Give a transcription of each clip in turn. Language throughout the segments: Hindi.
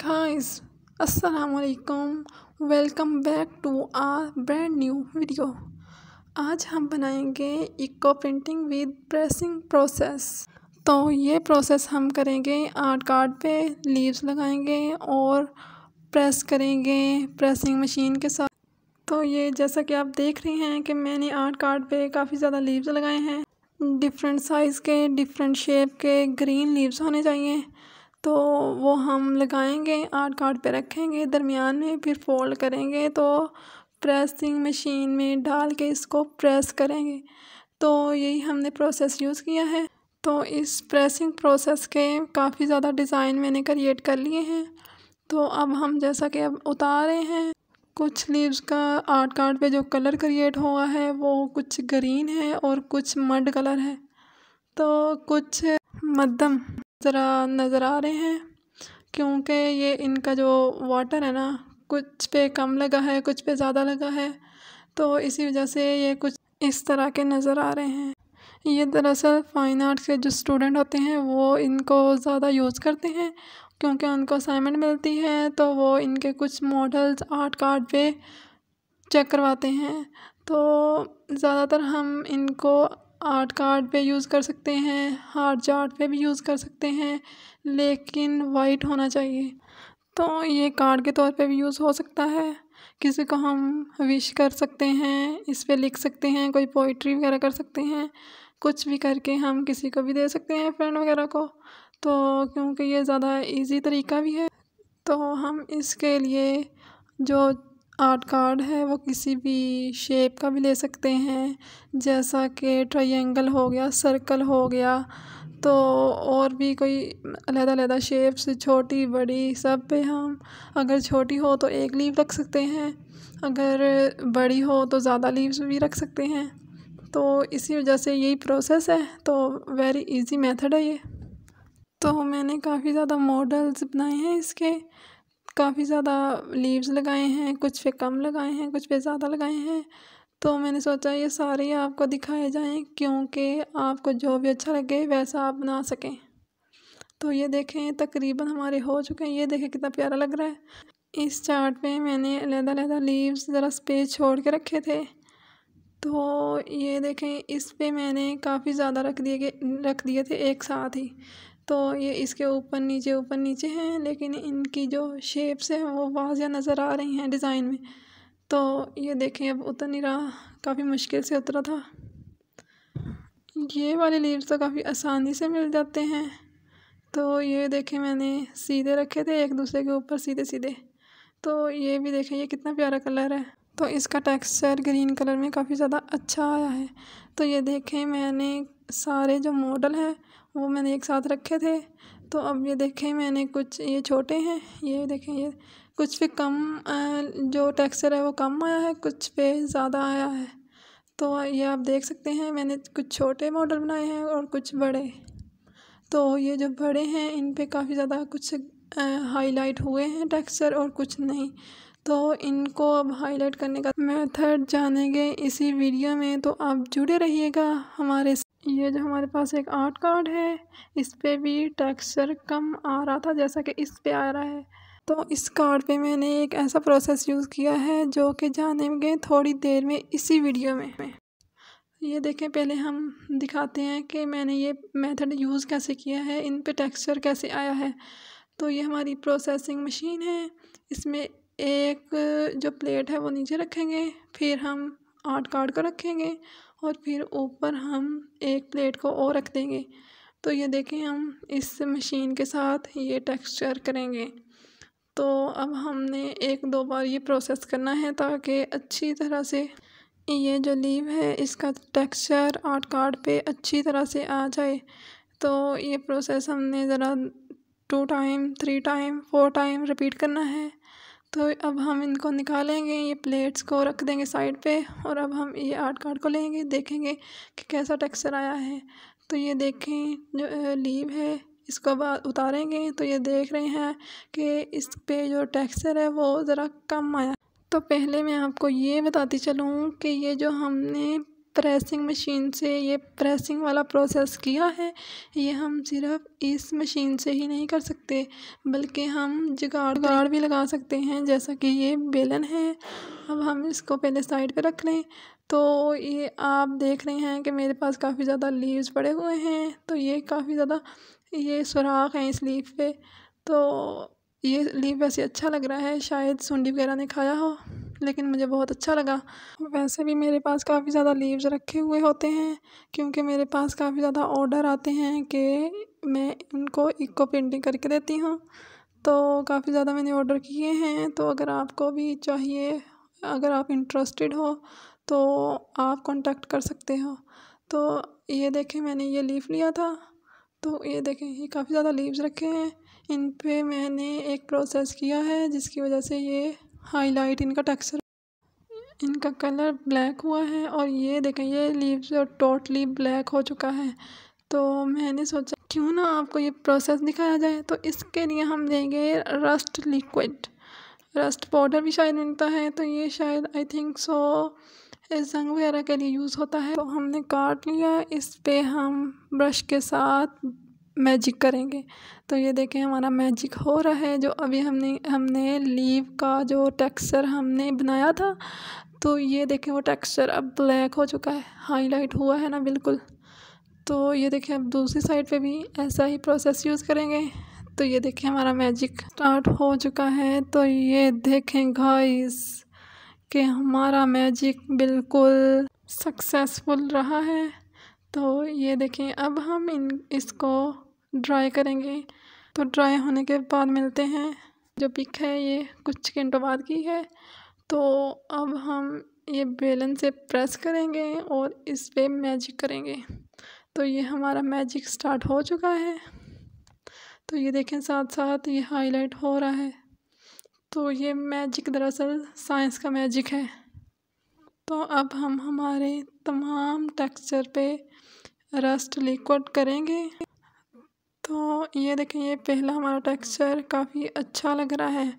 गाइस अस्सलाम वालेकुम welcome back to our brand new video आज हम बनाएंगे eco printing with pressing process तो ये प्रोसेस हम करेंगे आर्ट कार्ड पे लीव्स लगाएंगे और प्रेस करेंगे प्रेसिंग मशीन के साथ तो ये जैसा कि आप देख रहे हैं कि मैंने आर्ट कार्ड पे काफ़ी ज़्यादा लीव्स लगाए हैं डिफरेंट साइज़ के डिफरेंट शेप के ग्रीन लीव्स होने चाहिए तो वो हम लगाएंगे आर्ट कार्ड पे रखेंगे दरमियान में फिर फोल्ड करेंगे तो प्रेसिंग मशीन में डाल के इसको प्रेस करेंगे तो यही हमने प्रोसेस यूज़ किया है तो इस प्रेसिंग प्रोसेस के काफ़ी ज़्यादा डिज़ाइन मैंने क्रिएट कर लिए हैं तो अब हम जैसा कि अब उतारे हैं कुछ लीव्स का आर्ट कार्ड पे जो कलर क्रिएट हुआ है वो कुछ ग्रीन है और कुछ मड कलर है तो कुछ मध्यम ज़रा नज़र आ रहे हैं क्योंकि ये इनका जो वाटर है ना कुछ पे कम लगा है कुछ पे ज़्यादा लगा है तो इसी वजह से ये कुछ इस तरह के नज़र आ रहे हैं ये दरअसल फ़ाइन आर्ट्स के जो स्टूडेंट होते हैं वो इनको ज़्यादा यूज़ करते हैं क्योंकि उनको असाइनमेंट मिलती है तो वो इनके कुछ मॉडल्स आर्ट कार्ड पे चेक करवाते हैं तो ज़्यादातर हम इनको आर्ट कार्ड पे यूज़ कर सकते हैं हार्ट चार्ट पे भी यूज़ कर सकते हैं लेकिन वाइट होना चाहिए तो ये कार्ड के तौर पे भी यूज़ हो सकता है किसी को हम विश कर सकते हैं इस पर लिख सकते हैं कोई पोइट्री वगैरह कर सकते हैं कुछ भी करके हम किसी को भी दे सकते हैं फ्रेंड वगैरह को तो क्योंकि ये ज़्यादा इजी तरीका भी है तो हम इसके लिए जो आर्ट कार्ड है वो किसी भी शेप का भी ले सकते हैं जैसा कि ट्रायंगल हो गया सर्कल हो गया तो और भी कोई अलहदा अलहदा शेप्स छोटी बड़ी सब पे हम अगर छोटी हो तो एक लीव रख सकते हैं अगर बड़ी हो तो ज़्यादा लीव्स भी रख सकते हैं तो इसी वजह से यही प्रोसेस है तो वेरी इजी मेथड है ये तो मैंने काफ़ी ज़्यादा मॉडल्स बनाए हैं इसके काफ़ी ज़्यादा लीव्स लगाए हैं कुछ पे कम लगाए हैं कुछ पे ज़्यादा लगाए हैं तो मैंने सोचा ये सारे आपको दिखाए जाएं क्योंकि आपको जो भी अच्छा लगे वैसा आप बना सकें तो ये देखें तकरीबन हमारे हो चुके हैं ये देखें कितना प्यारा लग रहा है इस चार्ट पे मैंने अलहदा अलहदा लीव्स ज़रा स्पेस छोड़ के रखे थे तो ये देखें इस पे मैंने काफ़ी ज़्यादा रख दिए गए रख दिए थे एक साथ ही तो ये इसके ऊपर नीचे ऊपर नीचे हैं लेकिन इनकी जो शेप्स हैं वो वाजिया नज़र आ रही हैं डिज़ाइन में तो ये देखें अब उतर नहीं रहा काफ़ी मुश्किल से उतरा था ये वाले लीव्स तो काफ़ी आसानी से मिल जाते हैं तो ये देखें मैंने सीधे रखे थे एक दूसरे के ऊपर सीधे सीधे तो ये भी देखें ये कितना प्यारा कलर है तो इसका टेक्सचर ग्रीन कलर में काफ़ी ज़्यादा अच्छा आया है तो ये देखें मैंने सारे जो मॉडल हैं वो मैंने एक साथ रखे थे तो अब ये देखें मैंने कुछ ये छोटे हैं ये देखें ये कुछ पे कम जो टेक्सचर है वो कम आया है कुछ पे ज़्यादा आया है तो ये आप देख सकते हैं मैंने कुछ छोटे मॉडल बनाए हैं और कुछ बड़े तो ये जो बड़े हैं इन पे काफ़ी ज़्यादा कुछ हाईलाइट हुए हैं टेक्सचर और कुछ नहीं तो इनको अब हाईलाइट करने का मेथड जानेंगे इसी वीडियो में तो आप जुड़े रहिएगा हमारे ये जो हमारे पास एक आर्ट कार्ड है इस पर भी टेक्सचर कम आ रहा था जैसा कि इस पर आ रहा है तो इस कार्ड पे मैंने एक ऐसा प्रोसेस यूज़ किया है जो कि जानेंगे थोड़ी देर में इसी वीडियो में ये देखें पहले हम दिखाते हैं कि मैंने ये मेथड यूज़ कैसे किया है इन पे टेक्सचर कैसे आया है तो ये हमारी प्रोसेसिंग मशीन है इसमें एक जो प्लेट है वो नीचे रखेंगे फिर हम आर्ट कार्ड को रखेंगे और फिर ऊपर हम एक प्लेट को और रख देंगे तो ये देखें हम इस मशीन के साथ ये टेक्सचर करेंगे तो अब हमने एक दो बार ये प्रोसेस करना है ताकि अच्छी तरह से ये जो लीव है इसका टेक्सचर आर्ट कार्ड पे अच्छी तरह से आ जाए तो ये प्रोसेस हमने ज़रा two time three time four time repeat करना है तो अब हम इनको निकालेंगे ये प्लेट्स को रख देंगे साइड पे और अब हम ये आर्ट कार्ड को लेंगे देखेंगे कि कैसा टेक्सचर आया है तो ये देखें जो लीव है इसको अब उतारेंगे तो ये देख रहे हैं कि इस पे जो टेक्सचर है वो ज़रा कम आया तो पहले मैं आपको ये बताती चलूँ कि ये जो हमने प्रेसिंग मशीन से ये प्रेसिंग वाला प्रोसेस किया है ये हम सिर्फ इस मशीन से ही नहीं कर सकते बल्कि हम जगाड़ गाड़ भी लगा सकते हैं जैसा कि ये बेलन है अब हम इसको पहले साइड पे रख लें तो ये आप देख रहे हैं कि मेरे पास काफ़ी ज़्यादा लीव्स पड़े हुए हैं तो ये काफ़ी ज़्यादा ये सुराख हैं इस लीव पे तो ये लीव वैसे अच्छा लग रहा है शायद सूंडी वगैरह ने खाया हो लेकिन मुझे बहुत अच्छा लगा वैसे भी मेरे पास काफ़ी ज़्यादा लीव्स रखे हुए होते हैं क्योंकि मेरे पास काफ़ी ज़्यादा ऑर्डर आते हैं कि मैं उनको इको पेंटिंग करके देती हूँ तो काफ़ी ज़्यादा मैंने ऑर्डर किए हैं तो अगर आपको भी चाहिए अगर आप इंटरेस्टेड हो तो आप कॉन्टेक्ट कर सकते हो तो ये देखें मैंने ये लीव लिया था तो ये देखें ये काफ़ी ज़्यादा लीव्स रखे हैं इन पे मैंने एक प्रोसेस किया है जिसकी वजह से ये हाईलाइट इनका टेक्सचर इनका कलर ब्लैक हुआ है और ये देखें ये लीव्स टोटली ब्लैक हो चुका है तो मैंने सोचा क्यों ना आपको ये प्रोसेस दिखाया जाए तो इसके लिए हम देंगे रस्ट लिक्विड रस्ट पाउडर भी शायद मिलता है तो ये शायद आई थिंक सो इस जंग वगैरह के लिए यूज़ होता है तो हमने काट लिया इस पर हम ब्रश के साथ मैजिक करेंगे तो ये देखें हमारा मैजिक हो रहा है जो अभी हमने हमने लीव का जो टेक्सचर हमने बनाया था तो ये देखें वो टेक्सचर अब ब्लैक हो चुका है हाईलाइट हुआ है ना बिल्कुल तो ये देखें अब दूसरी साइड पे भी ऐसा ही प्रोसेस यूज़ करेंगे तो ये देखें हमारा मैजिक स्टार्ट हो चुका है तो ये देखें गाइस कि हमारा मैजिक बिल्कुल सक्सेसफुल रहा है तो ये देखें अब हम इन इसको ड्राई करेंगे तो ड्राई होने के बाद मिलते हैं जो पिक है ये कुछ घंटों बाद की है तो अब हम ये बेलन से प्रेस करेंगे और इस पर मैजिक करेंगे तो ये हमारा मैजिक स्टार्ट हो चुका है तो ये देखें साथ साथ ये हाईलाइट हो रहा है तो ये मैजिक दरअसल साइंस का मैजिक है तो अब हम हमारे तमाम टेक्सचर पे रस्ट लिक्विड करेंगे तो ये देखें ये पहला हमारा टेक्सचर काफ़ी अच्छा लग रहा है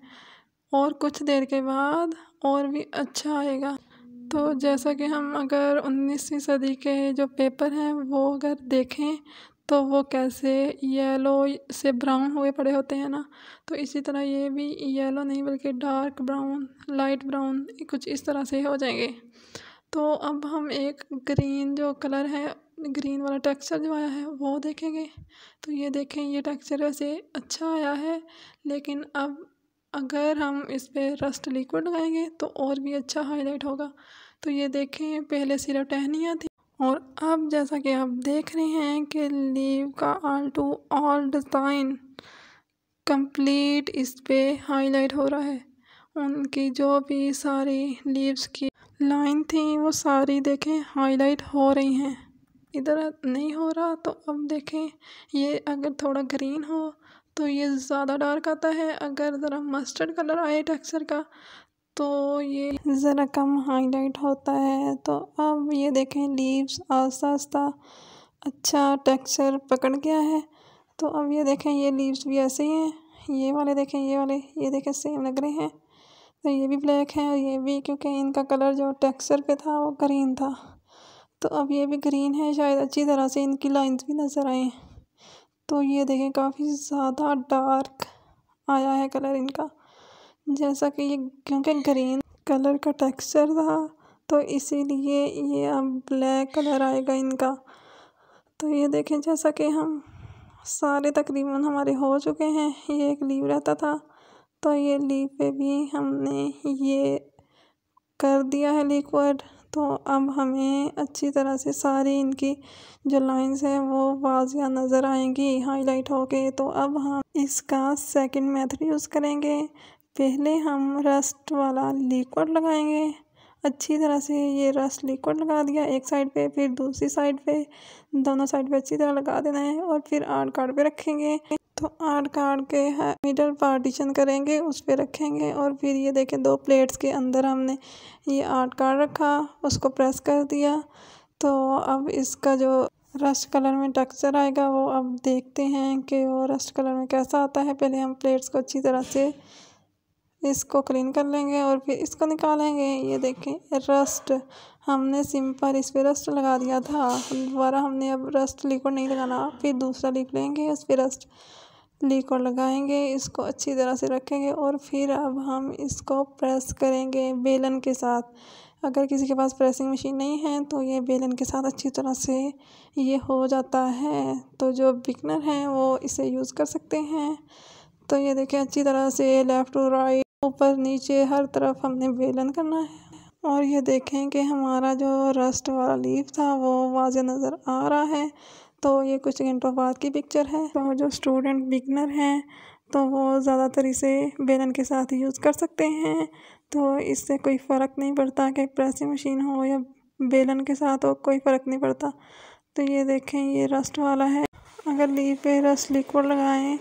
और कुछ देर के बाद और भी अच्छा आएगा तो जैसा कि हम अगर उन्नीसवीं सदी के जो पेपर हैं वो अगर देखें तो वो कैसे येलो से ब्राउन हुए पड़े होते हैं ना तो इसी तरह ये भी येलो नहीं बल्कि डार्क ब्राउन लाइट ब्राउन कुछ इस तरह से हो जाएंगे तो अब हम एक ग्रीन जो कलर है ग्रीन वाला टेक्सचर जो आया है वो देखेंगे तो ये देखें ये टेक्सचर वैसे अच्छा आया है लेकिन अब अगर हम इस पर रस्ट लिक्विड लगाएंगे तो और भी अच्छा हाईलाइट होगा तो ये देखें पहले सिर्फ टहनियाँ थी और अब जैसा कि आप देख रहे हैं कि लीव का all to all design complete इस पर हाईलाइट हो रहा है उनकी जो भी सारी लीव्स की लाइन थी वो सारी देखें हाईलाइट हो रही हैं इधर नहीं हो रहा तो अब देखें ये अगर थोड़ा ग्रीन हो तो ये ज़्यादा डार्क आता है अगर ज़रा मस्टर्ड कलर आए टेक्सचर का तो ये ज़रा कम हाईलाइट होता है तो अब ये देखें लीव्स आस्ता आस्ता अच्छा टेक्सचर पकड़ गया है तो अब ये देखें ये लीव्स भी ऐसे ही हैं ये वाले देखें ये वाले ये देखें सेम लग रहे हैं तो ये भी ब्लैक है और ये भी क्योंकि इनका कलर जो टेक्सचर पे था वो ग्रीन था तो अब ये भी ग्रीन है शायद अच्छी तरह से इनकी लाइंस भी नज़र आए तो ये देखें काफ़ी ज़्यादा डार्क आया है कलर इनका जैसा कि ये क्योंकि ग्रीन कलर का टेक्सचर था तो इसीलिए ये अब ब्लैक कलर आएगा इनका तो ये देखें जैसा कि हम सारे तकरीबन हमारे हो चुके हैं ये एक लीव रहता था तो ये लीव पे भी हमने ये कर दिया है लिक्विड तो अब हमें अच्छी तरह से सारी इनकी जो लाइंस हैं वो वाजिया नज़र आएंगी हाईलाइट हो गए तो अब हम इसका सेकंड मेथड यूज़ करेंगे पहले हम रस्ट वाला लिक्विड लगाएंगे अच्छी तरह से ये रस लिक्विड लगा दिया एक साइड पे फिर दूसरी साइड पे दोनों साइड पे अच्छी तरह लगा देना है और फिर आर्ट कार्ड पर रखेंगे तो आठ काट के हाँ, मिडल पार्टीशन करेंगे उस पर रखेंगे और फिर ये देखें दो प्लेट्स के अंदर हमने ये आठ काट रखा उसको प्रेस कर दिया तो अब इसका जो रस्ट कलर में टेक्सचर आएगा वो अब देखते हैं कि वो रस्ट कलर में कैसा आता है पहले हम प्लेट्स को अच्छी तरह से इसको क्लीन कर लेंगे और फिर इसको निकालेंगे ये देखें रस्ट हमने सिंपल इस पर रस्ट लगा दिया था दोबारा हमने अब रस्ट लिक्विड नहीं लगाना फिर दूसरा लिख लेंगे इस पर रस्ट लीको लगाएंगे इसको अच्छी तरह से रखेंगे और फिर अब हम इसको प्रेस करेंगे बेलन के साथ अगर किसी के पास प्रेसिंग मशीन नहीं है तो ये बेलन के साथ अच्छी तरह से ये हो जाता है तो जो बिगनर हैं वो इसे यूज़ कर सकते हैं तो ये देखें अच्छी तरह से लेफ़्ट टू राइट ऊपर नीचे हर तरफ हमने बेलन करना है और ये देखें कि हमारा जो रस्ट वाला लीफ था वो वाज नज़र आ रहा है तो ये कुछ घंटों बाद की पिक्चर है तो जो स्टूडेंट बिगनर हैं तो वो ज़्यादातर इसे बेलन के साथ यूज़ कर सकते हैं तो इससे कोई फ़र्क नहीं पड़ता कि प्रेसिंग मशीन हो या बेलन के साथ हो कोई फ़र्क नहीं पड़ता तो ये देखें ये रस्ट वाला है अगर ली पे रस्ट लिक्विड लगाएं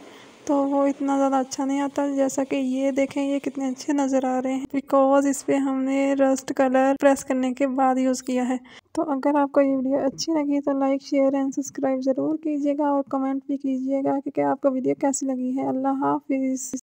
तो वो इतना ज़्यादा अच्छा नहीं आता जैसा कि ये देखें ये कितने अच्छे नज़र आ रहे हैं बिकॉज इस पर हमने रस्ट कलर प्रेस करने के बाद यूज़ किया है तो अगर आपको ये वीडियो अच्छी लगी तो लाइक शेयर एंड सब्सक्राइब ज़रूर कीजिएगा और कमेंट भी कीजिएगा कि क्या आपको वीडियो कैसी लगी है अल्लाह हाफिज़